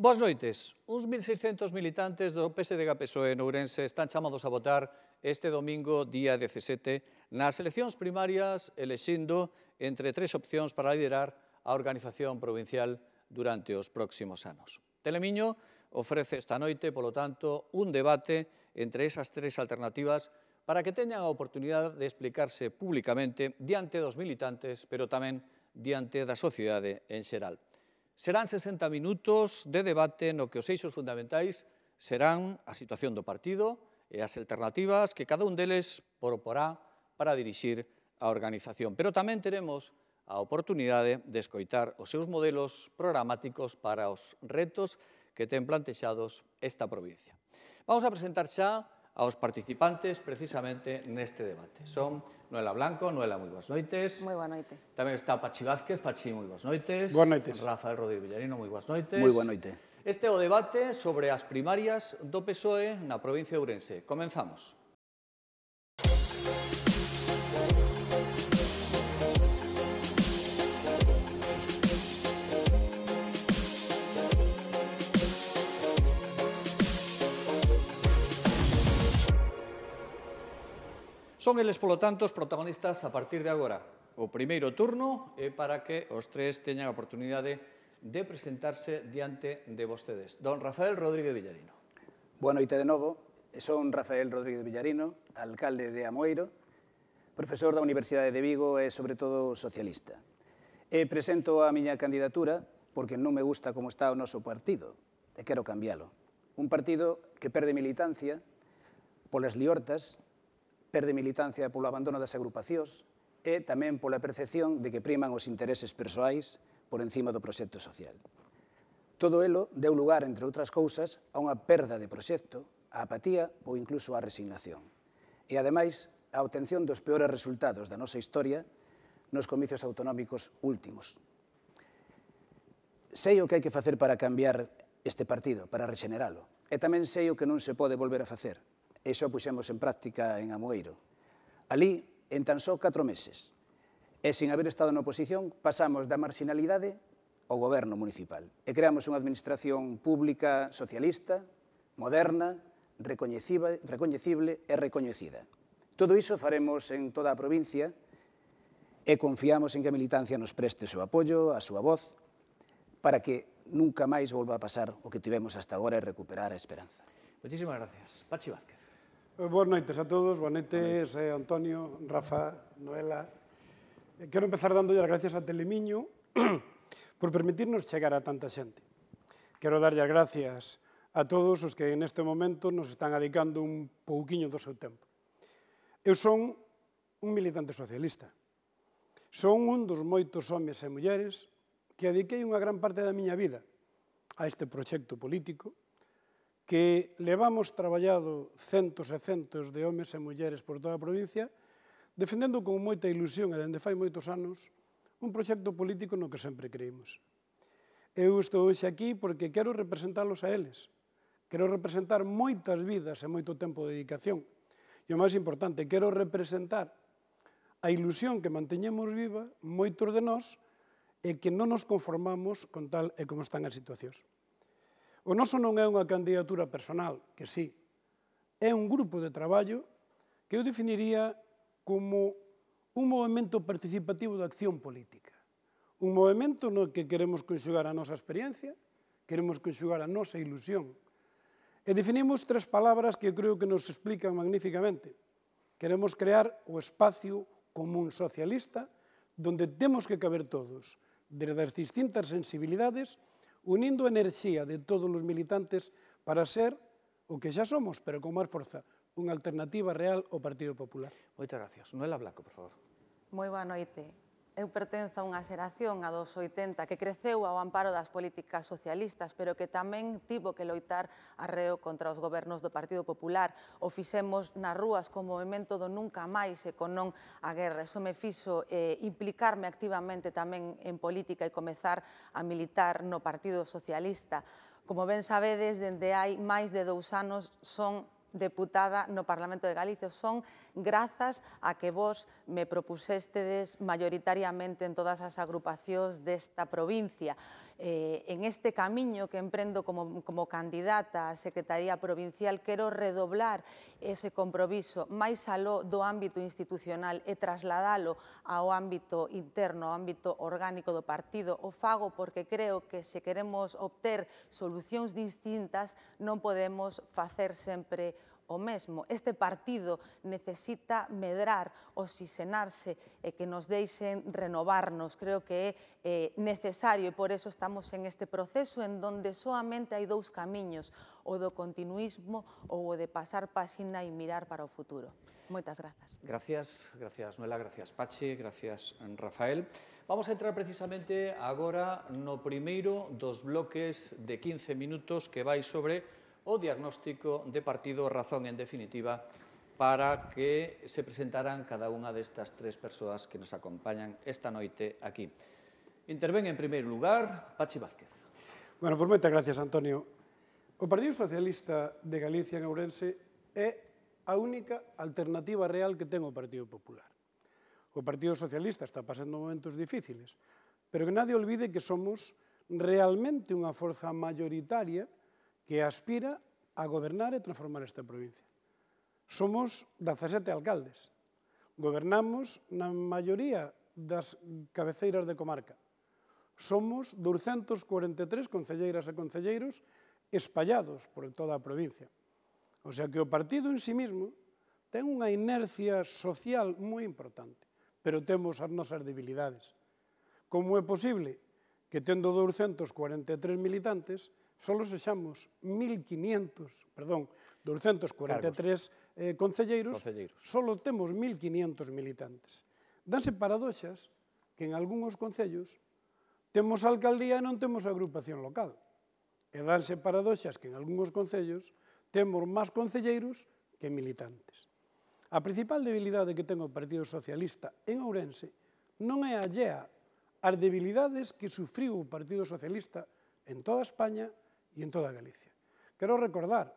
Boas noites. Uns 1.600 militantes do PSDG-PSOE en Ourense están chamados a votar este domingo, día 17, nas eleccións primarias, elexindo entre tres opcións para liderar a organización provincial durante os próximos anos. Telemiño ofrece esta noite, polo tanto, un debate entre esas tres alternativas para que teñan a oportunidade de explicarse públicamente diante dos militantes, pero tamén diante da sociedade en xeral. Serán 60 minutos de debate no que os eixos fundamentais serán a situación do partido e as alternativas que cada un deles proporá para dirixir a organización. Pero tamén teremos a oportunidade de escoitar os seus modelos programáticos para os retos que ten plantexados esta provincia. Vamos a presentar xa aos participantes precisamente neste debate. Son Noela Blanco, Noela, moi boas noites. Moi boa noite. Tamén está Pachi Vázquez, Pachi, moi boas noites. Boas noites. Rafael Rodríguez Villarino, moi boas noites. Moi boa noite. Este é o debate sobre as primarias do PSOE na provincia de Ourense. Comenzamos. Son eles, polo tanto, os protagonistas a partir de agora. O primeiro turno é para que os tres teñan a oportunidade de presentarse diante de vostedes. Don Rafael Rodríguez Villarino. Boa noite de novo. Son Rafael Rodríguez Villarino, alcalde de Amoeiro, profesor da Universidade de Vigo e, sobre todo, socialista. E presento a miña candidatura porque non me gusta como está o noso partido e quero cambiálo. Un partido que perde militancia polas liortas perde militancia polo abandono das agrupacións e tamén pola percepción de que priman os intereses persoais por encima do proxecto social. Todo elo deu lugar, entre outras cousas, a unha perda de proxecto, a apatía ou incluso a resignación. E, ademais, a obtención dos peores resultados da nosa historia nos comicios autonómicos últimos. Sei o que hai que facer para cambiar este partido, para rexeneralo, e tamén sei o que non se pode volver a facer, e xa puxemos en práctica en Amoeiro. Alí, en tan só 4 meses, e sin haber estado na oposición, pasamos da marginalidade ao goberno municipal e creamos unha administración pública socialista, moderna, recoñecible e recoñecida. Todo iso faremos en toda a provincia e confiamos en que a militancia nos preste o seu apoio, a súa voz, para que nunca máis volva a pasar o que tivemos hasta agora e recuperar a esperanza. Moitísimas gracias. Pachi Vázquez. Eh, boas noites a todos, boas noites eh, Antonio, Rafa, Noela. Eh, quero empezar dándolle as gracias a Telemiño por permitirnos chegar a tanta xente. Quero darlle as gracias a todos os que en este momento nos están adicando un pouquiño do seu tempo. Eu son un militante socialista. Son un dos moitos homes e mulleres que adiquei unha gran parte da miña vida a este proxecto político que levamos traballado centos e centos de homes e mulleres por toda a provincia, defendendo con moita ilusión e dende fai moitos anos un proxecto político no que sempre creímos. Eu estou hoxe aquí porque quero representalos a eles. Quero representar moitas vidas e moito tempo de dedicación. E o máis importante, quero representar a ilusión que manteñemos viva moitos de nós e que non nos conformamos con tal e como están as situacións. O noso non é unha candidatura personal, que sí, é un grupo de traballo que eu definiría como un movimento participativo de acción política. Un movimento no que queremos conxugar a nosa experiencia, queremos conxugar a nosa ilusión. E definimos tres palabras que eu creo que nos explican magníficamente. Queremos crear o espacio común socialista donde temos que caber todos, desde as distintas sensibilidades unindo a enerxía de todos os militantes para ser o que xa somos, pero con máis forza, unha alternativa real ao Partido Popular. Moitas gracias. Noela Blanco, por favor. Moi boa noite. Eu pertenzo a unha xeración, a dos 80, que creceu ao amparo das políticas socialistas, pero que tamén tivo que loitar arreo contra os gobernos do Partido Popular. O fixemos nas rúas con movimento do Nunca Máis e con non a guerra. Eso me fixo eh, implicarme activamente tamén en política e comezar a militar no Partido Socialista. Como ben sabedes, dende hai máis de dous anos son deputada no Parlamento de Galicia. Son gracias a que vos me propusestedes mayoritariamente en todas las agrupaciones de esta provincia. eh, en este camiño que emprendo como, como candidata á Secretaría Provincial quero redoblar ese compromiso máis aló do ámbito institucional e trasladalo ao ámbito interno, ao ámbito orgánico do partido. O fago porque creo que se queremos obter solucións distintas non podemos facer sempre o mesmo. Este partido necesita medrar, oxigenarse e que nos deixen renovarnos. Creo que é eh, necesario e por eso estamos en este proceso en donde solamente hai dous camiños, o do continuismo ou o de pasar páxina e mirar para o futuro. Moitas grazas. Gracias, gracias Noela, gracias Pache, gracias Rafael. Vamos a entrar precisamente agora no primeiro dos bloques de 15 minutos que vai sobre o diagnóstico de partido razón en definitiva para que se presentaran cada unha destas tres persoas que nos acompañan esta noite aquí. Intervén en primeiro lugar Pachi Vázquez. Bueno, por moitas gracias, Antonio. O Partido Socialista de Galicia en Ourense é a única alternativa real que ten o Partido Popular. O Partido Socialista está pasando momentos difíciles, pero que nadie olvide que somos realmente unha forza mayoritaria que aspira a gobernar e transformar esta provincia. Somos 17 alcaldes. Gobernamos na maioría das cabeceiras de comarca. Somos 243 concelleiras e concelleiros espallados por toda a provincia. O sea que o partido en sí mismo ten unha inercia social moi importante, pero temos as nosas debilidades. Como é posible que tendo 243 militantes solo xamos 1.500, perdón, 243 eh, concelleiros, concelleiros, solo temos 1.500 militantes. Danse paradoxas que en algúns concellos temos alcaldía e non temos agrupación local. E danse paradoxas que en algúns concellos temos máis concelleiros que militantes. A principal debilidade que ten o Partido Socialista en Ourense non é a llea as debilidades que sufriu o Partido Socialista en toda España y en toda Galicia. Quero recordar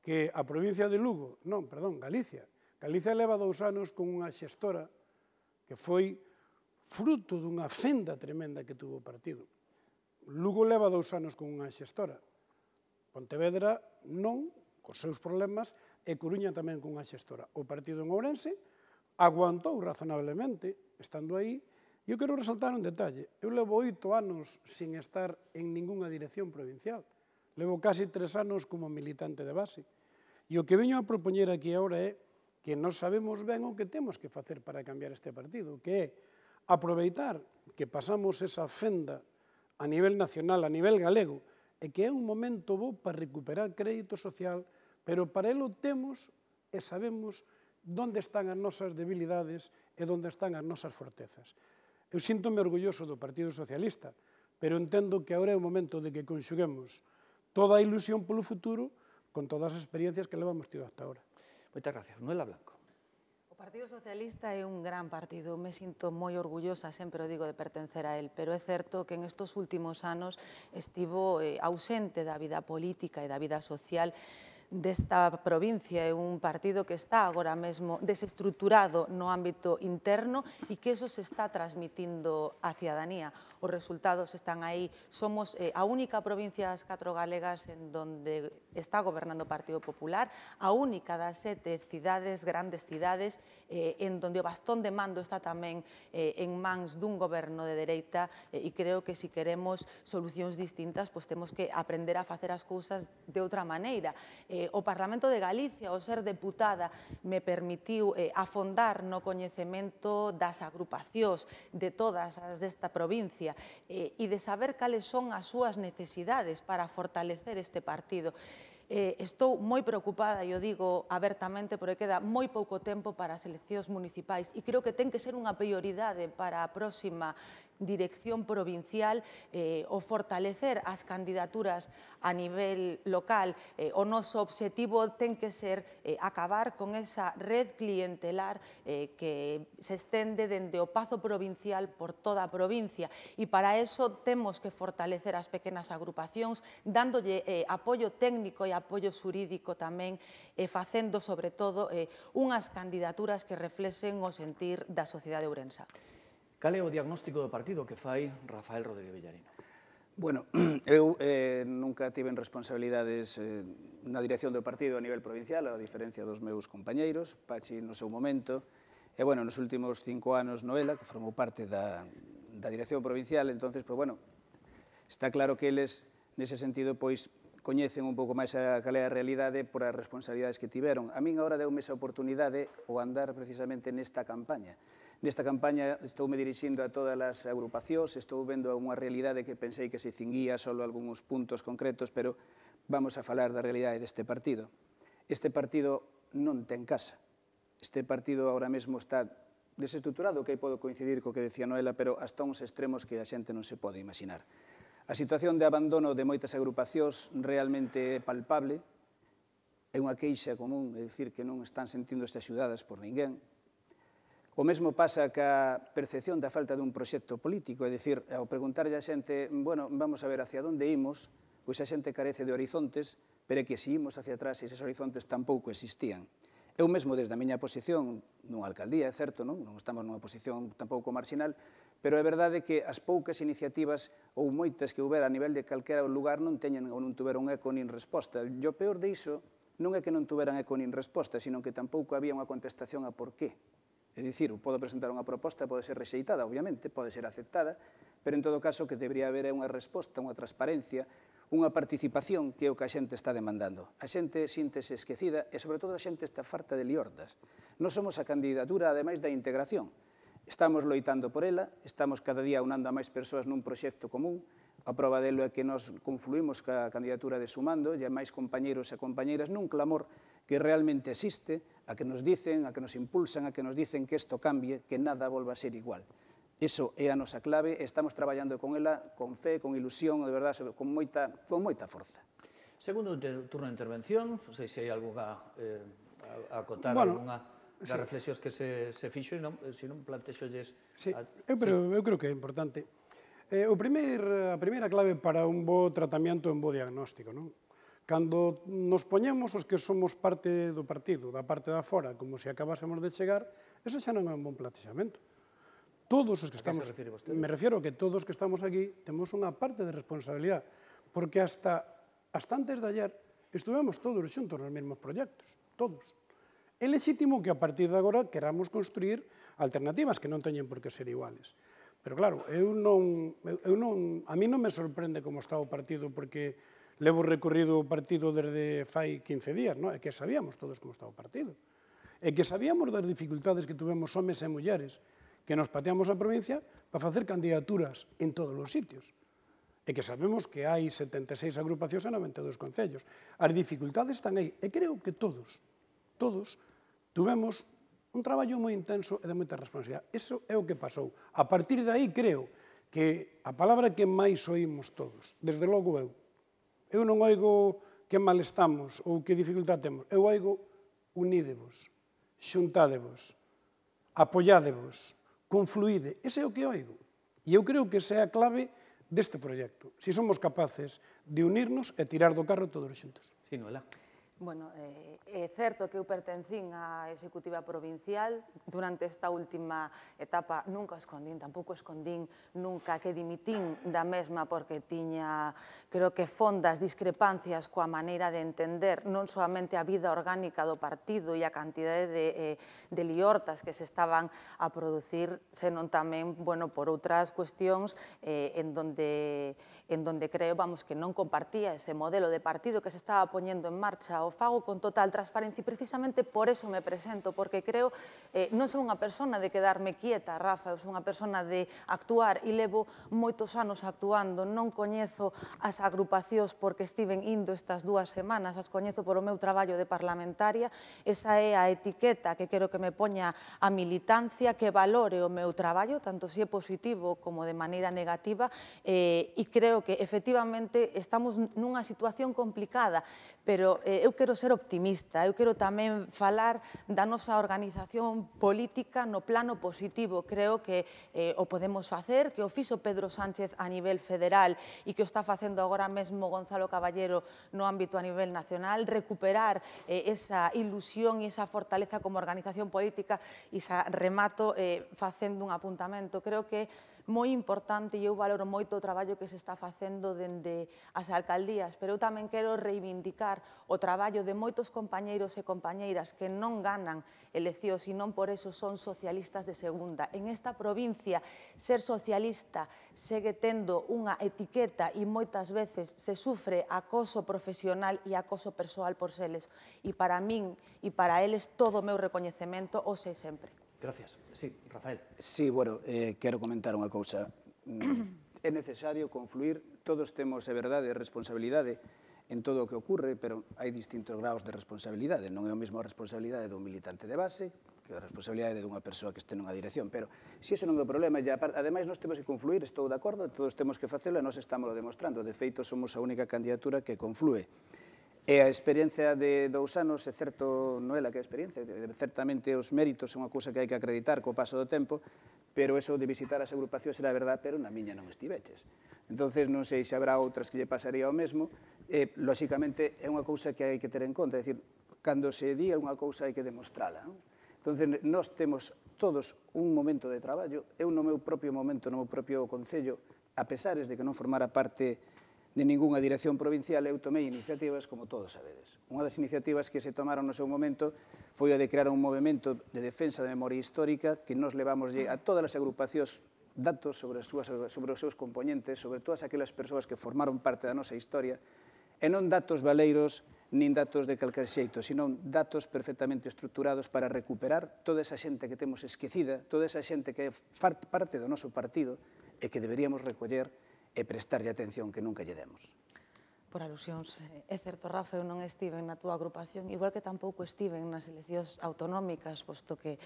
que a provincia de Lugo, non, perdón, Galicia, Galicia leva dous anos con unha xestora que foi fruto dunha fenda tremenda que tuvo o partido. Lugo leva dous anos con unha xestora. Pontevedra non, cos seus problemas, e Coruña tamén con unha xestora. O partido en Ourense aguantou razonablemente, estando aí, e eu quero resaltar un detalle. Eu levo oito anos sin estar en ningunha dirección provincial. Levo casi tres anos como militante de base. E o que veño a propoñer aquí agora é que non sabemos ben o que temos que facer para cambiar este partido, que é aproveitar que pasamos esa fenda a nivel nacional, a nivel galego, e que é un momento bo para recuperar crédito social, pero para elo temos e sabemos onde están as nosas debilidades e onde están as nosas fortezas. Eu sinto-me orgulloso do Partido Socialista, pero entendo que agora é o momento de que conxuguemos toda a ilusión polo futuro con todas as experiencias que levamos tido hasta ahora. Moitas gracias. Noela Blanco. O Partido Socialista é un gran partido. Me sinto moi orgullosa, sempre o digo, de pertencer a él, pero é certo que en estos últimos anos estivo eh, ausente da vida política e da vida social desta provincia, é un partido que está agora mesmo desestruturado no ámbito interno e que eso se está transmitindo á cidadanía os resultados están aí. Somos eh, a única provincia das catro galegas en donde está gobernando o Partido Popular, a única das sete cidades, grandes cidades, eh, en donde o bastón de mando está tamén eh, en mans dun goberno de dereita eh, e creo que se si queremos solucións distintas, pois temos que aprender a facer as cousas de outra maneira. Eh, o Parlamento de Galicia, o ser deputada, me permitiu eh, afondar no coñecemento das agrupacións de todas as desta provincia, Galicia eh, e de saber cales son as súas necesidades para fortalecer este partido. Eh, estou moi preocupada, e o digo abertamente, porque queda moi pouco tempo para as eleccións municipais e creo que ten que ser unha prioridade para a próxima dirección provincial eh, o fortalecer as candidaturas a nivel local. Eh, o noso obxectivo ten que ser eh, acabar con esa red clientelar eh, que se estende dende o Pazo Provincial por toda a provincia e para eso temos que fortalecer as pequenas agrupacións dándolle eh, apoio técnico e apoio xurídico tamén eh, facendo sobre todo eh, unhas candidaturas que reflexen o sentir da sociedade ourensa. Cal é o diagnóstico do partido que fai Rafael Rodríguez Villarino? Bueno, eu eh, nunca tiven responsabilidades eh, na dirección do partido a nivel provincial, a diferencia dos meus compañeiros, Pachi no seu momento, e bueno, nos últimos cinco anos Noela, que formou parte da, da dirección provincial, entonces, pues bueno, está claro que eles, nese sentido, pois, coñecen un pouco máis a calea realidade por as responsabilidades que tiveron. A min agora deu-me esa oportunidade o andar precisamente nesta campaña. Nesta campaña estoume dirixindo a todas as agrupacións, estou vendo unha realidade que pensei que se cinguía só algúns puntos concretos, pero vamos a falar da realidade deste partido. Este partido non ten casa. Este partido agora mesmo está desestruturado, que aí podo coincidir co que decía Noela, pero hasta uns extremos que a xente non se pode imaginar. A situación de abandono de moitas agrupacións realmente é palpable, é unha queixa común, é dicir, que non están sentindo estas axudadas por ninguén, O mesmo pasa ca percepción da falta dun proxecto político, é dicir, ao preguntarlle a xente, bueno, vamos a ver hacia onde imos, pois a xente carece de horizontes, pero é que se imos hacia atrás, eses horizontes tampouco existían. Eu mesmo, desde a miña posición, nunha alcaldía, é certo, non, non estamos nunha posición tampouco marxinal, pero é verdade que as poucas iniciativas ou moitas que houbera a nivel de calquera lugar non teñen ou non tuveron eco nin resposta. E o peor diso non é que non tuveran eco nin resposta, sino que tampouco había unha contestación a por qué É dicir, podo presentar unha proposta, pode ser rexeitada, obviamente, pode ser aceptada, pero en todo caso que debería haber é unha resposta, unha transparencia, unha participación que é o que a xente está demandando. A xente síntese esquecida e, sobre todo, a xente está farta de liordas. Non somos a candidatura, ademais, da integración. Estamos loitando por ela, estamos cada día unando a máis persoas nun proxecto común, A prova delo é que nós confluimos ca candidatura de Sumando e máis compañeiros e compañeiras nun clamor que realmente existe, a que nos dicen, a que nos impulsan, a que nos dicen que isto cambie, que nada volva a ser igual. Iso é a nosa clave, estamos traballando con ela con fe, con ilusión, de verdade, con moita, con moita forza. Segundo turno de intervención, non sei se hai a, eh, a acotar bueno, algunha das sí. reflexións que se, se fixo, non, se non plantexolles... Sí, a, eu, pero, sí. eu creo que é importante. Eh, o primer, a primeira clave para un bo tratamento é un bo diagnóstico, non? Cando nos poñemos os que somos parte do partido, da parte da fora, como se acabásemos de chegar, eso xa non é un bon platexamento. Todos os que estamos... Que refiere me refiero que todos os que estamos aquí temos unha parte de responsabilidade, porque hasta, hasta antes de ayer estuvemos todos xuntos nos mesmos proxectos, todos. É legítimo que a partir de agora queramos construir alternativas que non teñen por que ser iguales. Pero claro, eu non, eu non, a mí non me sorprende como está o partido, porque levo recorrido o partido desde fai 15 días, non? É que sabíamos todos como está o partido. É que sabíamos das dificultades que tuvemos homes e mulleres que nos pateamos a provincia para facer candidaturas en todos os sitios. E que sabemos que hai 76 agrupacións e 92 concellos. As dificultades están aí. E creo que todos, todos, tuvemos un traballo moi intenso e de moita responsabilidade. Eso é o que pasou. A partir de aí, creo que a palabra que máis oímos todos, desde logo eu, Eu non oigo que mal estamos ou que dificultad temos. Eu oigo unídevos, xuntádevos, apoiádevos, confluíde. Ese é o que oigo. E eu creo que esa é a clave deste proxecto. Se somos capaces de unirnos e tirar do carro todos xuntos. Sí, Noela. Bueno, eh, é certo que eu pertencín á Executiva Provincial. Durante esta última etapa nunca escondín, tampouco escondín nunca que dimitín da mesma porque tiña, creo que fondas discrepancias coa maneira de entender non solamente a vida orgánica do partido e a cantidade de, eh, de liortas que se estaban a producir, senón tamén, bueno, por outras cuestións eh, en donde en donde creo vamos, que non compartía ese modelo de partido que se estaba poñendo en marcha. O fago con total transparencia e precisamente por eso me presento, porque creo eh, non son unha persona de quedarme quieta, Rafa, son unha persona de actuar e levo moitos anos actuando. Non coñezo as agrupacións porque estiven indo estas dúas semanas, as coñezo polo meu traballo de parlamentaria. Esa é a etiqueta que quero que me poña a militancia, que valore o meu traballo, tanto se si é positivo como de maneira negativa, eh, e creo que efectivamente estamos nunha situación complicada, pero eh, eu quero ser optimista, eu quero tamén falar da nosa organización política no plano positivo. Creo que eh, o podemos facer, que o fixo Pedro Sánchez a nivel federal e que o está facendo agora mesmo Gonzalo Caballero no ámbito a nivel nacional, recuperar eh, esa ilusión e esa fortaleza como organización política e xa remato eh, facendo un apuntamento. Creo que moi importante e eu valoro moito o traballo que se está facendo facendo dende as alcaldías, pero eu tamén quero reivindicar o traballo de moitos compañeiros e compañeiras que non ganan eleccións e non por eso son socialistas de segunda. En esta provincia, ser socialista segue tendo unha etiqueta e moitas veces se sufre acoso profesional e acoso persoal por seles. E para min e para eles todo o meu recoñecemento o sei sempre. Gracias. Sí, Rafael. Sí, bueno, eh, quero comentar unha cousa. é necesario confluir, todos temos, é verdade, responsabilidade en todo o que ocorre, pero hai distintos graus de responsabilidade. Non é o mesmo a responsabilidade dun militante de base que a responsabilidade dunha persoa que este nunha dirección. Pero se iso non é o problema, e ademais nós temos que confluir, estou de acordo, todos temos que facelo e nós estamos demostrando. De feito, somos a única candidatura que conflue. E a experiencia de dous anos, é certo, non é la que a experiencia, certamente os méritos son unha cousa que hai que acreditar co paso do tempo, pero eso de visitar as agrupacións era verdad, pero na miña non estiveches. Entonces non sei se habrá outras que lle pasaría o mesmo, eh, lóxicamente é unha cousa que hai que ter en conta, é dicir, cando se di unha cousa hai que demostrala. Non? Entón, nós temos todos un momento de traballo, eu no meu propio momento, no meu propio Concello, a pesares de que non formara parte de ningunha dirección provincial, eu tomei iniciativas, como todos sabedes. Unha das iniciativas que se tomaron no seu momento foi a de crear un movimento de defensa da memoria histórica que nos levamos a todas as agrupacións datos sobre, as súas, sobre os seus componentes, sobre todas aquelas persoas que formaron parte da nosa historia, e non datos valeiros nin datos de calquer xeito, sino datos perfectamente estructurados para recuperar toda esa xente que temos esquecida, toda esa xente que é parte do noso partido e que deberíamos recoller e prestarlle atención que nunca lle demos. Por alusións, eh, é certo, Rafa, eu non estive na túa agrupación, igual que tampouco estive nas eleccións autonómicas, posto que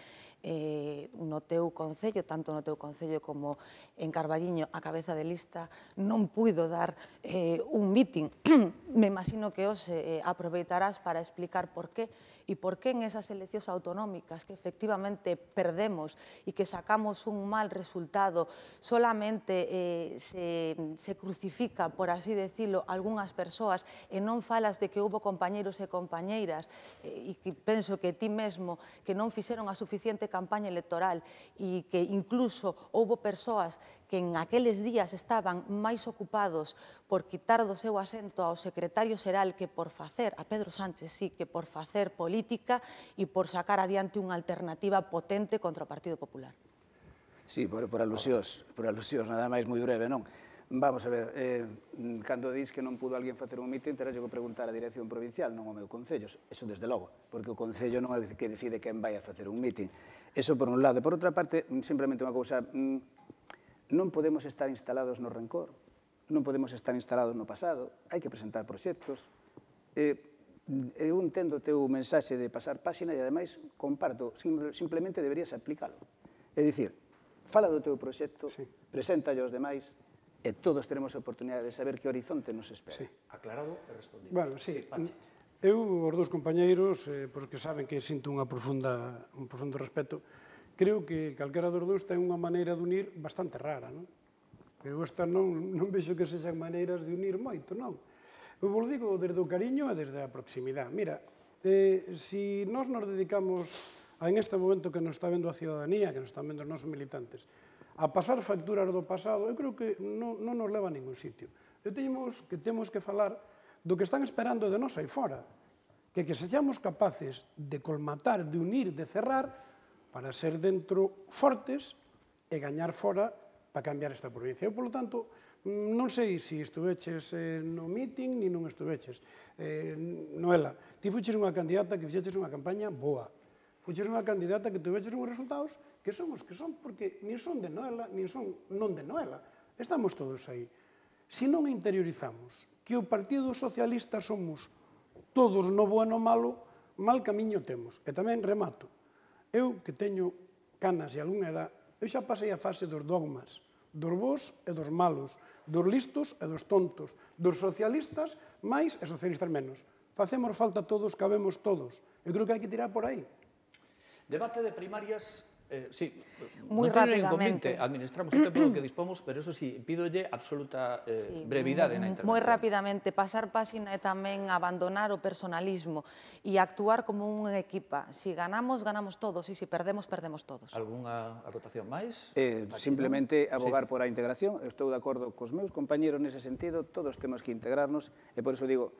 eh, no teu Concello, tanto no teu Concello como en Carballiño, a cabeza de lista, non puido dar eh, un mitin. Me imagino que os eh, aproveitarás para explicar por qué e por qué en esas eleccións autonómicas que efectivamente perdemos e que sacamos un mal resultado, solamente eh, se, se crucifica, por así decirlo, algunhas persoas e non falas de que houve compañeros e compañeiras e eh, que penso que ti mesmo que non fixeron a suficiente capacidade campaña electoral e que incluso houbo persoas que en aqueles días estaban máis ocupados por quitar do seu asento ao secretario xeral que por facer, a Pedro Sánchez sí, que por facer política e por sacar adiante unha alternativa potente contra o Partido Popular. Sí, por, por alusións, por alusións, nada máis moi breve, non? Vamos a ver, eh, cando dís que non pudo alguén facer un mitin, terás que preguntar a dirección provincial, non ao meu Concello, eso desde logo, porque o Concello non é que decide quen vai a facer un mitin. Eso por un lado. Por outra parte, mm, simplemente unha cousa, mm, non podemos estar instalados no rencor, non podemos estar instalados no pasado, hai que presentar proxectos. Eh, eu entendo o teu mensaxe de pasar páxina e, ademais, comparto, simplemente deberías aplicalo. É dicir, fala do teu proxecto, sí. presenta aos demais, e todos teremos a oportunidade de saber que horizonte nos espera. Sí. Aclarado e respondido. Bueno, sí. Eu, os dous compañeiros, eh, que saben que sinto unha profunda, un profundo respeto, creo que calquera dos dous ten unha maneira de unir bastante rara, non? Eu esta non, non vexo que sexan maneiras de unir moito, non? Eu vos digo desde o cariño e desde a proximidade. Mira, eh, si nós nos dedicamos a en este momento que nos está vendo a ciudadanía, que nos están vendo os nosos militantes, a pasar facturas do pasado, eu creo que non, non nos leva a ningún sitio. Eu teñemos que temos que falar do que están esperando de nós aí fora, que que sexamos capaces de colmatar, de unir, de cerrar, para ser dentro fortes e gañar fora para cambiar esta provincia. Eu, polo tanto, non sei se estuveches eh, no meeting ni non estuveches. Eh, Noela, ti fuches unha candidata que fixeches unha campaña boa. Fuches unha candidata que tuveches unhos resultados que son os que son, porque nin son de Noela, nin son non de Noela. Estamos todos aí. Se non interiorizamos que o Partido Socialista somos todos no bueno malo, mal camiño temos. E tamén remato. Eu que teño canas e alguna edad, eu xa pasei a fase dos dogmas, dos bons e dos malos, dos listos e dos tontos, dos socialistas máis e socialistas menos. Facemos falta todos, cabemos todos. Eu creo que hai que tirar por aí. Debate de primarias Eh, sí, Muy non teño inconveniente, administramos o tempo que dispomos, pero eso sí, pídolle absoluta eh, sí, brevidade na intervención. Moi rapidamente, pasar página e tamén abandonar o personalismo e actuar como unha equipa. Si ganamos, ganamos todos, e se si perdemos, perdemos todos. Alguna acotación máis? Eh, simplemente abogar sí. por a integración, estou de acordo cos meus compañeros nese sentido, todos temos que integrarnos, e por iso digo,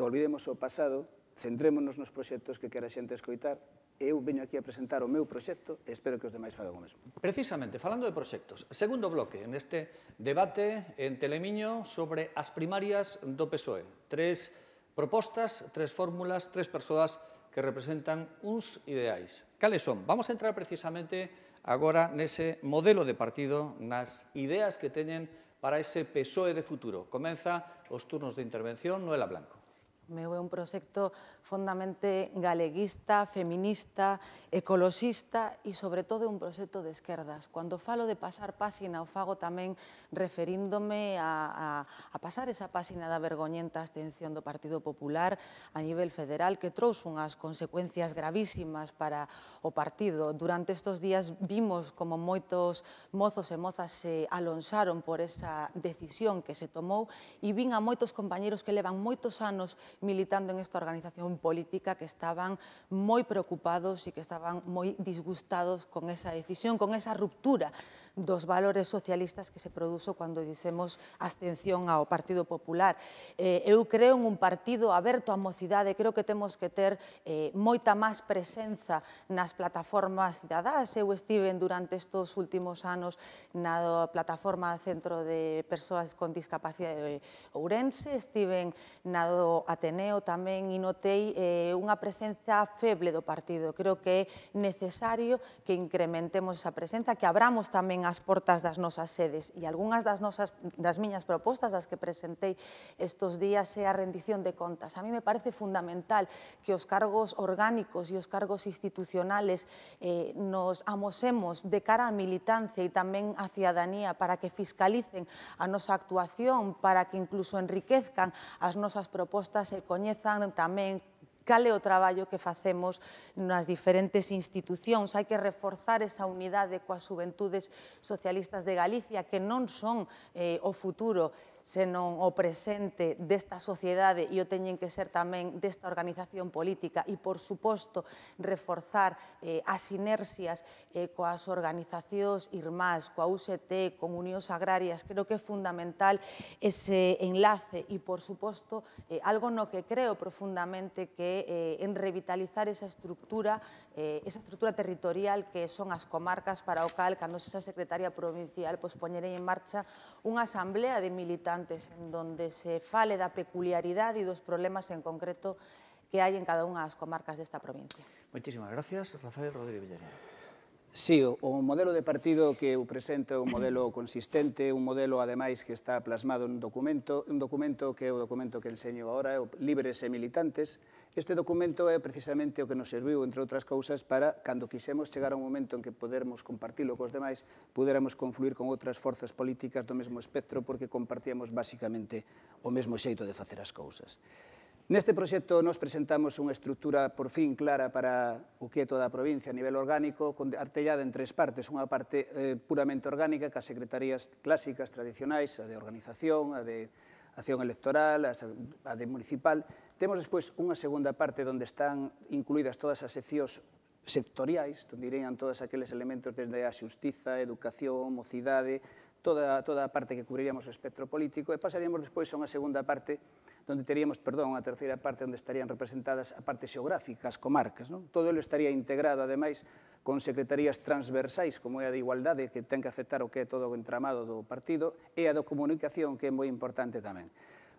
olvidemos o pasado, centrémonos nos proxectos que a xente escoitar, eu veño aquí a presentar o meu proxecto e espero que os demais fagan o mesmo. Precisamente, falando de proxectos, segundo bloque neste debate en Telemiño sobre as primarias do PSOE. Tres propostas, tres fórmulas, tres persoas que representan uns ideais. Cales son? Vamos a entrar precisamente agora nese modelo de partido, nas ideas que teñen para ese PSOE de futuro. Comeza os turnos de intervención Noela Blanco meu é un proxecto fondamente galeguista, feminista, ecoloxista e, sobre todo, un proxecto de esquerdas. Cando falo de pasar páxina, o fago tamén referíndome a, a, a pasar esa páxina da vergoñenta abstención do Partido Popular a nivel federal, que trouxe unhas consecuencias gravísimas para o partido. Durante estes días vimos como moitos mozos e mozas se alonsaron por esa decisión que se tomou e vin a moitos compañeros que levan moitos anos militando en esta organización política que estaban muy preocupados y que estaban muy disgustados con esa decisión, con esa ruptura dos valores socialistas que se produzo cando dicemos abstención ao Partido Popular. Eh, eu creo en un partido aberto á mocidade, creo que temos que ter eh, moita máis presenza nas plataformas cidadás. Eu estive durante estes últimos anos na plataforma Centro de Persoas con Discapacidade de Ourense, estive na do Ateneo tamén e notei eh, unha presenza feble do partido. Creo que é necesario que incrementemos esa presenza, que abramos tamén as portas das nosas sedes. E algunhas das, nosas, das miñas propostas, das que presentei estes días, é a rendición de contas. A mí me parece fundamental que os cargos orgánicos e os cargos institucionales eh, nos amosemos de cara á militancia e tamén á ciudadanía para que fiscalicen a nosa actuación, para que incluso enriquezcan as nosas propostas e coñezan tamén cal é o traballo que facemos nas diferentes institucións. Hai que reforzar esa unidade coas juventudes socialistas de Galicia, que non son eh, o futuro, senón o presente desta sociedade e o teñen que ser tamén desta organización política e, por suposto, reforzar eh, as inercias eh, coas organizacións irmás, coa UCT, con Unións Agrarias. Creo que é fundamental ese enlace e, por suposto, eh, algo no que creo profundamente que eh, en revitalizar esa estructura eh, esa estrutura territorial que son as comarcas para o cal, cando se esa secretaria provincial, pois poñerei en marcha unha asamblea de militantes en donde se fale da peculiaridade e dos problemas en concreto que hai en cada unha das comarcas desta provincia. Moitísimas gracias, Rafael Rodríguez Villareño. Sí, o, modelo de partido que eu presento é un modelo consistente, un modelo, ademais, que está plasmado nun documento, un documento que é o documento que enseño agora, é o Libres e Militantes. Este documento é precisamente o que nos serviu, entre outras cousas, para, cando quisemos chegar a un momento en que podermos compartilo cos demais, pudéramos confluir con outras forzas políticas do mesmo espectro, porque compartíamos basicamente o mesmo xeito de facer as cousas. Neste proxecto nos presentamos unha estrutura por fin clara para o que é toda a provincia a nivel orgánico, artellada en tres partes. Unha parte eh, puramente orgánica, que as secretarías clásicas tradicionais, a de organización, a de acción electoral, a de municipal. Temos despois unha segunda parte onde están incluídas todas as seccións sectoriais, onde irían todos aqueles elementos desde a xustiza, educación, mocidade, toda, toda a parte que cubriríamos o espectro político, e pasaríamos despois a unha segunda parte donde teríamos, perdón, a terceira parte onde estarían representadas a parte xeográfica, as comarcas. Non? Todo ele estaría integrado, ademais, con secretarías transversais, como é a de igualdade, que ten que afectar o que é todo o entramado do partido, e a da comunicación, que é moi importante tamén.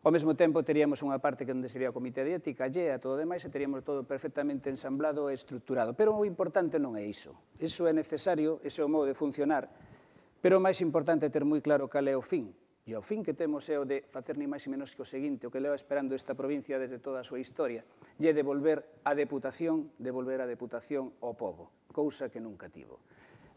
Ao mesmo tempo, teríamos unha parte que onde sería o Comité de Ética, a GEA, todo demais, e teríamos todo perfectamente ensamblado e estructurado. Pero o importante non é iso. Iso é necesario, ese é o modo de funcionar, pero o máis importante é ter moi claro cal é o fin, E o fin que temos é o de facer ni máis e menos que o seguinte, o que leva esperando esta provincia desde toda a súa historia, lle devolver a deputación, devolver a deputación ao povo, cousa que nunca tivo.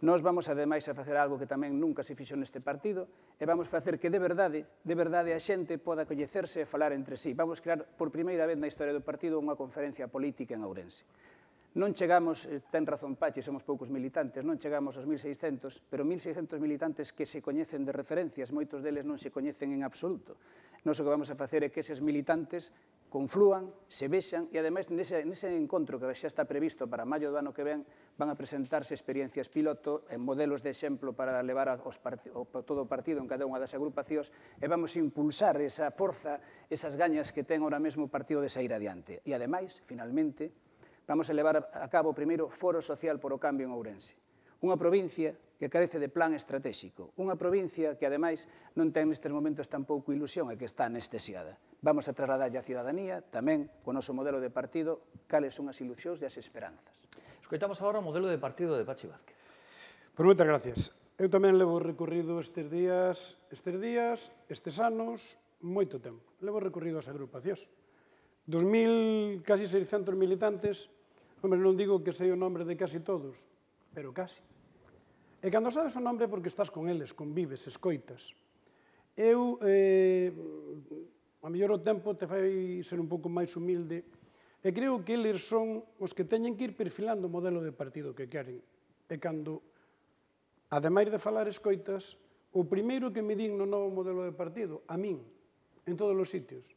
Nós vamos ademais a facer algo que tamén nunca se fixo neste partido e vamos facer que de verdade, de verdade a xente poda coñecerse e falar entre sí. Vamos crear por primeira vez na historia do partido unha conferencia política en Ourense. Non chegamos, eh, ten razón Pachi, somos poucos militantes, non chegamos aos 1.600, pero 1.600 militantes que se coñecen de referencias, moitos deles non se coñecen en absoluto. Non o que vamos a facer é que eses militantes conflúan, se vexan e, ademais, nese, nese encontro que xa está previsto para maio do ano que ven, van a presentarse experiencias piloto en modelos de exemplo para levar aos o, todo o partido en cada unha das agrupacións e vamos a impulsar esa forza, esas gañas que ten ahora mesmo o partido de sair adiante. E, ademais, finalmente, vamos a levar a cabo o primeiro foro social por o cambio en Ourense. Unha provincia que carece de plan estratégico, unha provincia que ademais non ten nestes momentos tampouco ilusión e que está anestesiada. Vamos a trasladar á ciudadanía tamén co noso modelo de partido cales son as ilusións e as esperanzas. Escoitamos agora o modelo de partido de Pachi Vázquez. Por moitas gracias. Eu tamén levo recorrido estes días, estes días, estes anos, moito tempo. Levo recorrido as agrupacións. 2.000, casi 600 militantes Hombre, non digo que sei o nombre de casi todos, pero casi. E cando sabes o nombre porque estás con eles, convives, escoitas. Eu, eh, a mellor o tempo te fai ser un pouco máis humilde, e creo que eles son os que teñen que ir perfilando o modelo de partido que queren. E cando, ademais de falar escoitas, o primeiro que me din no novo modelo de partido, a min, en todos os sitios,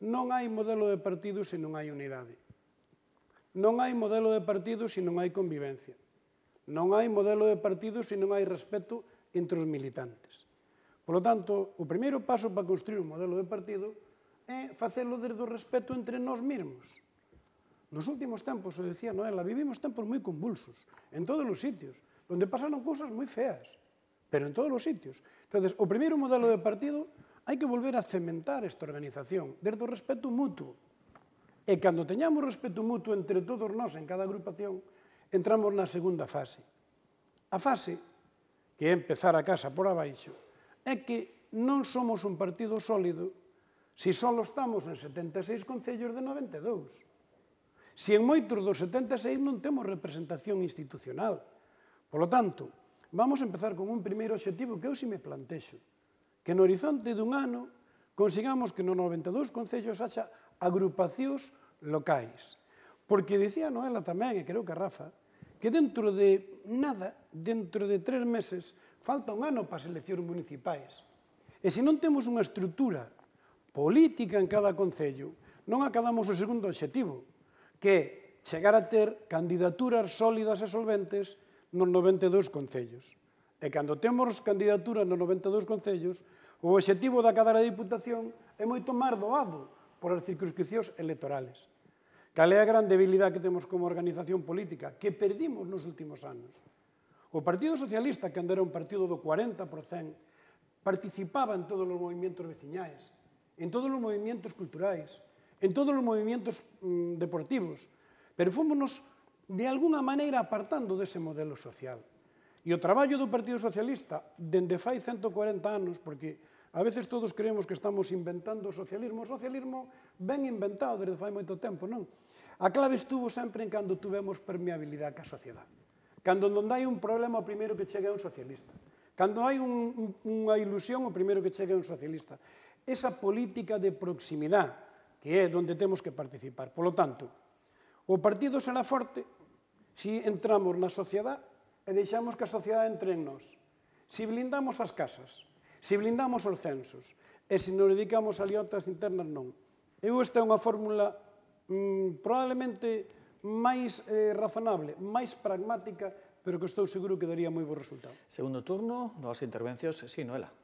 non hai modelo de partido se non hai unidade. Non hai modelo de partido se non hai convivencia. Non hai modelo de partido se non hai respeto entre os militantes. Por lo tanto, o primeiro paso para construir un modelo de partido é facelo desde o respeto entre nós mesmos. Nos últimos tempos, o decía Noela, vivimos tempos moi convulsos, en todos os sitios, onde pasaron cousas moi feas, pero en todos os sitios. Entonces, o primeiro modelo de partido hai que volver a cementar esta organización desde o respeto mutuo, E cando teñamos respeto mutuo entre todos nós en cada agrupación, entramos na segunda fase. A fase, que é empezar a casa por abaixo, é que non somos un partido sólido se só estamos en 76 concellos de 92. Se en moitos dos 76 non temos representación institucional. Por lo tanto, vamos a empezar con un primeiro objetivo que eu si me plantexo, que no horizonte dun ano consigamos que no 92 concellos haxa agrupacións locais. Porque dicía Noela tamén, e creo que Rafa, que dentro de nada, dentro de tres meses, falta un ano para as eleccións municipais. E se non temos unha estrutura política en cada concello, non acabamos o segundo objetivo, que é chegar a ter candidaturas sólidas e solventes nos 92 concellos. E cando temos candidaturas nos 92 concellos, o objetivo da cadara de diputación é moito máis doado, as circunscripcións electorales. Cal é a gran debilidade que temos como organización política, que perdimos nos últimos anos. O Partido Socialista, que era un partido do 40%, participaba en todos os movimentos veciñais, en todos os movimentos culturais, en todos os movimentos mm, deportivos, pero fomos de alguna maneira apartando dese modelo social. E o traballo do Partido Socialista, dende fai 140 anos, porque A veces todos creemos que estamos inventando o socialismo. O socialismo ben inventado desde fai moito tempo, non? A clave estuvo sempre en cando tuvemos permeabilidade ca sociedade. Cando non hai un problema, o primeiro que chega é un socialista. Cando hai un, un, unha ilusión, o primeiro que chega é un socialista. Esa política de proximidade, que é donde temos que participar. Polo tanto, o partido será forte se si entramos na sociedade e deixamos que a sociedade entre en nós. Se si blindamos as casas, Se blindamos os censos e se nos dedicamos a liotas internas, non. Eu esta é unha fórmula mm, probablemente máis eh, razonable, máis pragmática, pero que estou seguro que daría moi bo resultado. Segundo turno, novas intervencións, sí, Noela.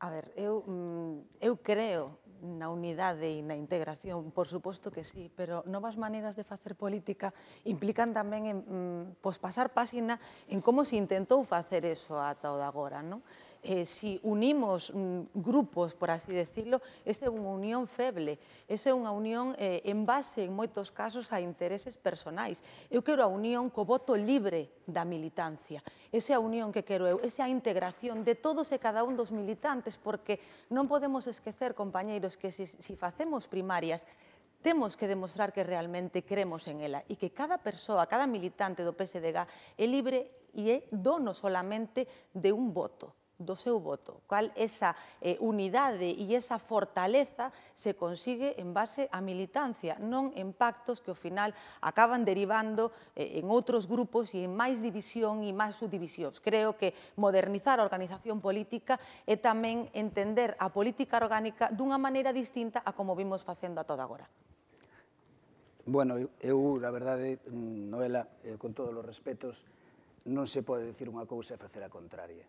A ver, eu, mm, eu creo na unidade e na integración, por suposto que sí, pero novas maneiras de facer política implican tamén en, mm, pois, pasar páxina en como se intentou facer eso ata o de agora, non? eh, si unimos mm, grupos, por así decirlo, esa é unha unión feble, esa é unha unión eh, en base, en moitos casos, a intereses personais. Eu quero a unión co voto libre da militancia, esa é a unión que quero eu, esa é a integración de todos e cada un dos militantes, porque non podemos esquecer, compañeiros, que se si, si facemos primarias, temos que demostrar que realmente cremos en ela e que cada persoa, cada militante do PSDG é libre e é dono solamente de un voto do seu voto. Cal esa eh, unidade e esa fortaleza se consigue en base á militancia, non en pactos que ao final acaban derivando eh, en outros grupos e en máis división e máis subdivisións. Creo que modernizar a organización política é tamén entender a política orgánica dunha maneira distinta a como vimos facendo a toda agora. Bueno, eu, a verdade, mm, Noela, eh, con todos os respetos, non se pode dicir unha cousa e facer a contraria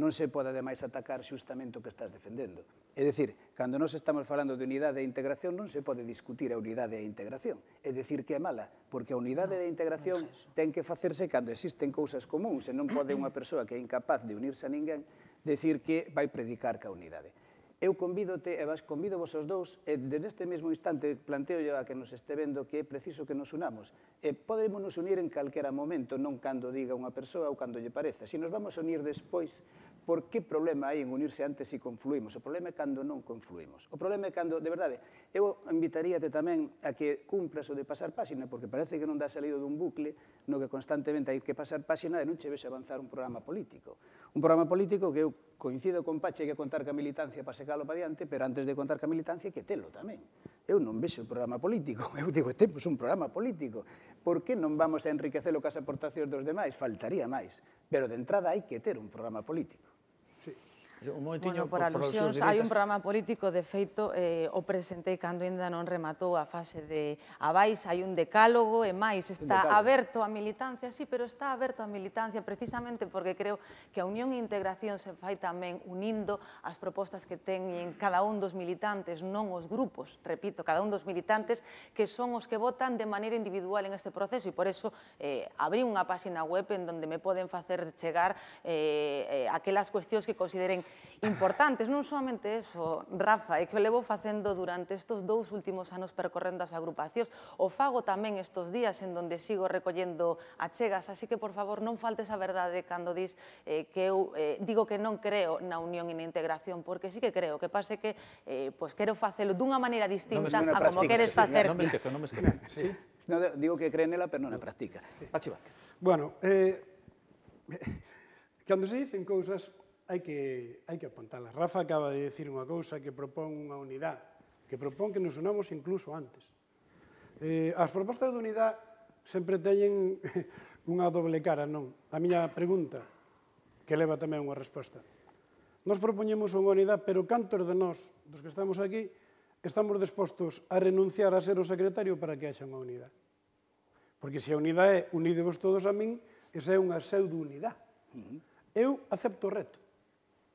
non se pode ademais atacar xustamente o que estás defendendo. É dicir, cando nós estamos falando de unidade e integración, non se pode discutir a unidade e a integración. É dicir que é mala, porque a unidade e a integración ten que facerse cando existen cousas comuns, e non pode unha persoa que é incapaz de unirse a ninguén decir que vai predicar ca unidade eu convídote e vas convido vos os dous e desde este mesmo instante planteo yo a que nos este vendo que é preciso que nos unamos. E podemos nos unir en calquera momento, non cando diga unha persoa ou cando lle pareza. Se nos vamos unir despois Por que problema hai en unirse antes e confluimos? O problema é cando non confluimos. O problema é cando, de verdade, eu invitaríate tamén a que cumpras o de pasar páxina, porque parece que non dá salido dun bucle no que constantemente hai que pasar páxina e non che vexe avanzar un programa político. Un programa político que eu coincido con Pache que contar ca militancia para secalo para diante, pero antes de contar ca militancia que telo tamén. Eu non vexo o programa político, eu digo, este é un programa político. Por que non vamos a enriquecelo as aportacións dos demais? Faltaría máis. Pero de entrada hai que ter un programa político. Sí. Un momentiño, bueno, por, por alusións, hai un programa político, de feito, eh, o presentei cando ainda non rematou a fase de abais, hai un decálogo, e máis, está aberto a militancia, sí, pero está aberto a militancia precisamente porque creo que a unión e integración se fai tamén unindo as propostas que teñen cada un dos militantes, non os grupos, repito, cada un dos militantes que son os que votan de maneira individual en este proceso e por eso eh, abrí unha página web en donde me poden facer chegar eh, eh aquelas cuestións que consideren importantes. Non somente eso, Rafa, é que o levo facendo durante estes dous últimos anos percorrendo as agrupacións. O fago tamén estes días en donde sigo recollendo achegas, así que, por favor, non faltes a verdade cando dis eh, que eu eh, digo que non creo na unión e na integración, porque sí que creo, que pase que eh, pois quero facelo dunha maneira distinta a como queres facer. Non me esquezo, non me esquezo. digo que creen nela, pero non a practica. Pachi Vázquez. Bueno, eh, cando se dicen cousas, hai que, hai que apuntalas. Rafa acaba de decir unha cousa que propón unha unidade, que propón que nos unamos incluso antes. Eh, as propostas de unidade sempre teñen unha doble cara, non? A miña pregunta, que leva tamén unha resposta. Nos propoñemos unha unidade, pero cantos de nós, dos que estamos aquí, estamos dispostos a renunciar a ser o secretario para que haxa unha unidade? Porque se a unidade é unidevos todos a min, esa é unha pseudo-unidade. Eu acepto o reto.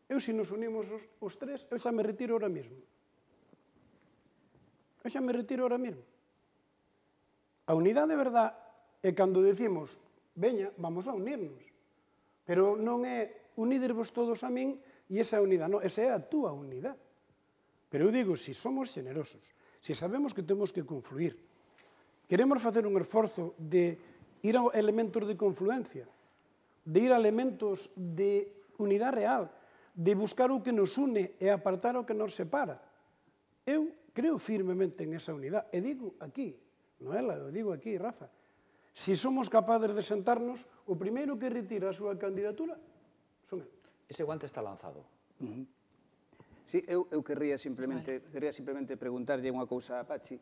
Eu, se nos unimos os, os tres, eu xa me retiro ahora mesmo. Eu xa me retiro ahora mesmo. A unidade de verdad é cando decimos, veña, vamos a unirnos. Pero non é unidervos todos a min e esa unidade, non, esa é a túa unidade. Pero eu digo, se somos generosos, se sabemos que temos que confluir, queremos facer un esforzo de ir a elementos de confluencia, de ir a elementos de unidade real, de buscar o que nos une e apartar o que nos separa. Eu creo firmemente en esa unidade. E digo aquí, Noela, eu digo aquí, Rafa, se somos capaces de sentarnos, o primeiro que retira a súa candidatura son eu. Ese guante está lanzado. Uh -huh. Sí, eu, eu querría simplemente, vale. querría simplemente preguntarlle unha cousa a Pachi.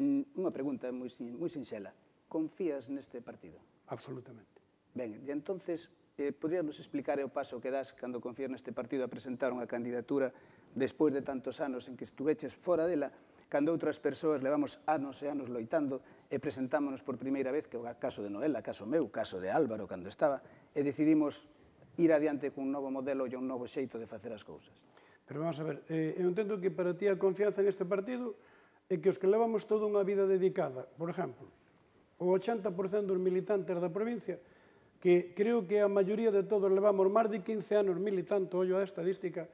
Mm, unha pregunta moi, moi sinxela. Confías neste partido? Absolutamente. Ben, e entonces, Eh, podríamos explicar o paso que das cando confías neste partido a presentar unha candidatura despois de tantos anos en que estuveches fora dela, cando outras persoas levamos anos e anos loitando e presentámonos por primeira vez, que o caso de Noela, caso meu, caso de Álvaro, cando estaba, e decidimos ir adiante cun novo modelo e un novo xeito de facer as cousas. Pero vamos a ver, eh, eu entendo que para ti a confianza en este partido é que os que levamos toda unha vida dedicada, por exemplo, o 80% dos militantes da provincia que creo que a maioría de todos levamos máis de 15 anos militando ollo a estadística,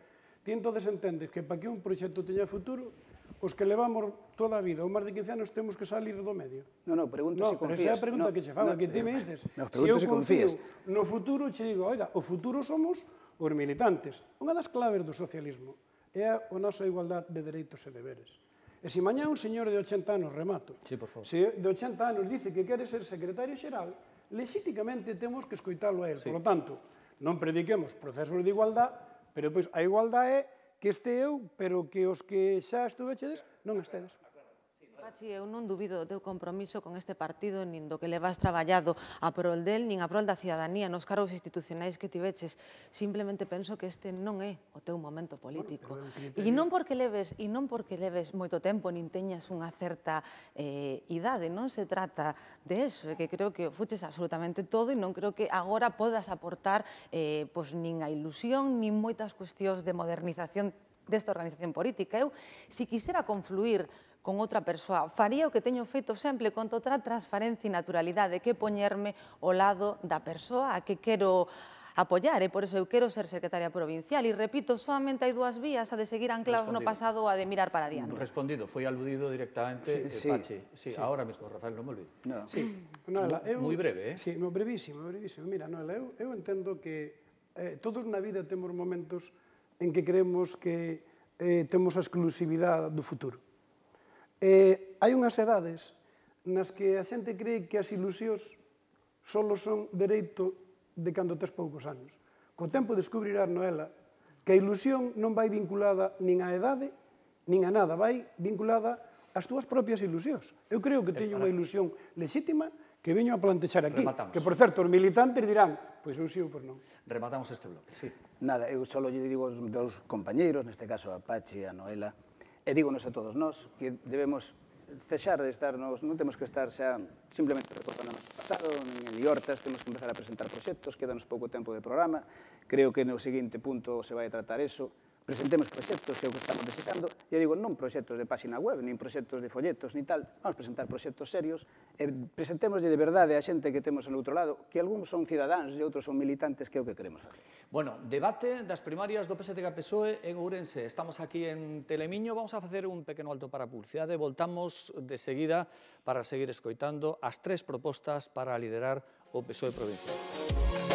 ti entonces entendes que para que un proxecto teña futuro, os que levamos toda a vida ou máis de 15 anos temos que salir do medio. Non, non, pregunto no, se confías. Non, Esa é a pregunta no, que che fago, no, que ti me dices. No, se eu confío no futuro, che digo, oiga, o futuro somos os militantes. Unha das claves do socialismo é a, a nosa igualdade de dereitos e deberes. E se mañá un señor de 80 anos, remato, sí, por favor. se de 80 anos dice que quere ser secretario xeral, lexíticamente temos que escoitalo a él. Sí. Por lo tanto, non prediquemos procesos de igualdad, pero pois a igualdade é que este eu, pero que os que xa estuvechedes non estedes. Pachi, eu non dubido do teu compromiso con este partido nin do que levas traballado a prol del nin a prol da ciudadanía nos cargos institucionais que tiveches. Simplemente penso que este non é o teu momento político. e non porque leves e non porque leves moito tempo nin teñas unha certa eh, idade, non se trata de eso, é que creo que fuches absolutamente todo e non creo que agora podas aportar eh, pois, nin a ilusión nin moitas cuestións de modernización desta organización política. Eu, se quisera confluir con outra persoa. Faría o que teño feito sempre con total transparencia e naturalidade, que poñerme ao lado da persoa a que quero apoiar, e por eso eu quero ser secretaria provincial. E repito, solamente hai dúas vías, a de seguir anclados no pasado a de mirar para diante. Respondido, foi aludido directamente sí, eh, sí, Sí, sí, ahora mesmo, Rafael, non me olvido. No. Sí. Noela, eu, Muy breve, eh? Sí, no, brevísimo, brevísimo. Mira, Noela, eu, eu entendo que eh, todos na vida temos momentos en que creemos que eh, temos a exclusividade do futuro. E eh, hai unhas edades nas que a xente cree que as ilusións solo son dereito de cando tes poucos anos. Co tempo descubrirá Noela, que a ilusión non vai vinculada nin á edade, nin a nada, vai vinculada ás túas propias ilusións. Eu creo que teño unha ilusión lexítima que veño a plantexar aquí. Rematamos. Que, por certo, os militantes dirán, pois eu sí ou pois non. Rematamos este bloque, sí. Nada, eu só lle digo aos meus compañeiros, neste caso a Pachi e a Noela, e dígonos a todos nós que debemos cesar de nos, non temos que estar xa simplemente recordando o pasado, nin en liortas, temos que empezar a presentar proxectos, quedanos pouco tempo de programa, creo que no seguinte punto se vai tratar eso, presentemos proxectos, que é o que estamos desexando, e digo, non proxectos de página web, nin proxectos de folletos, ni tal, vamos presentar proxectos serios, e presentemos de verdade a xente que temos no outro lado, que algúns son cidadáns e outros son militantes, que é o que queremos facer. Bueno, debate das primarias do pstk psoe en Ourense. Estamos aquí en Telemiño, vamos a facer un pequeno alto para a publicidade, voltamos de seguida para seguir escoitando as tres propostas para liderar o PSOE provincial.